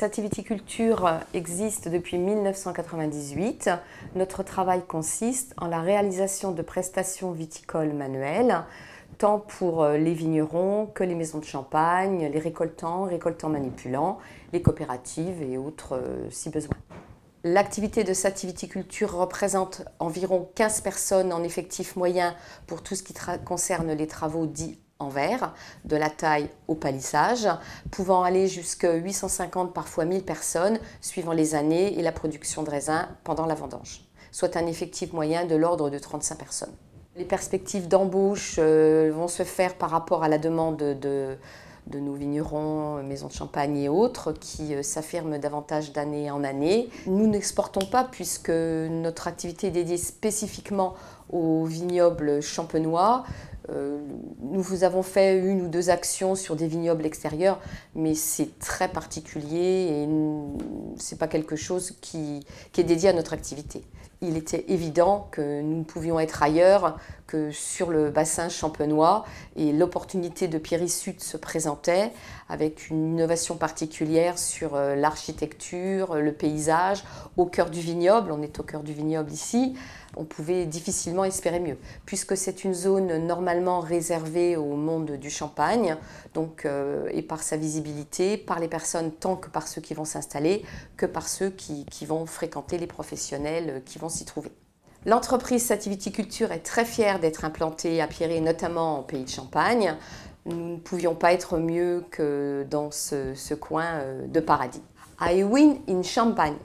Sativiticulture viticulture existe depuis 1998. Notre travail consiste en la réalisation de prestations viticoles manuelles, tant pour euh, les vignerons que les maisons de champagne, les récoltants, récoltants manipulants, les coopératives et autres euh, si besoin. L'activité de cette viticulture représente environ 15 personnes en effectif moyen pour tout ce qui concerne les travaux dits en verre, de la taille au palissage, pouvant aller jusqu'à 850 parfois 1000 personnes suivant les années et la production de raisins pendant la vendange, soit un effectif moyen de l'ordre de 35 personnes. Les perspectives d'embauche euh, vont se faire par rapport à la demande de, de nos vignerons, maisons de champagne et autres, qui euh, s'affirment davantage d'année en année. Nous n'exportons pas puisque notre activité est dédiée spécifiquement aux vignobles champenois. Euh, nous vous avons fait une ou deux actions sur des vignobles extérieurs, mais c'est très particulier et ce n'est pas quelque chose qui, qui, est dédié à notre activité il était évident que nous pouvions être ailleurs que sur le bassin champenois et l'opportunité de Pierry Sud se présentait avec une innovation particulière sur euh, l'architecture, le paysage, au cœur du vignoble, on est au cœur du vignoble ici, on pouvait difficilement espérer mieux puisque c'est une zone normalement réservée au monde du champagne donc euh, et par sa visibilité, par les personnes tant que par ceux qui vont s'installer que par ceux qui vont fréquenter les professionnels euh, qui vont s'y trouver. L'entreprise Sativiticulture est très fière d'être implantée à Pierret, notamment en pays de Champagne. Nous ne pouvions pas être mieux que dans ce, ce coin euh, de paradis. I win in Champagne.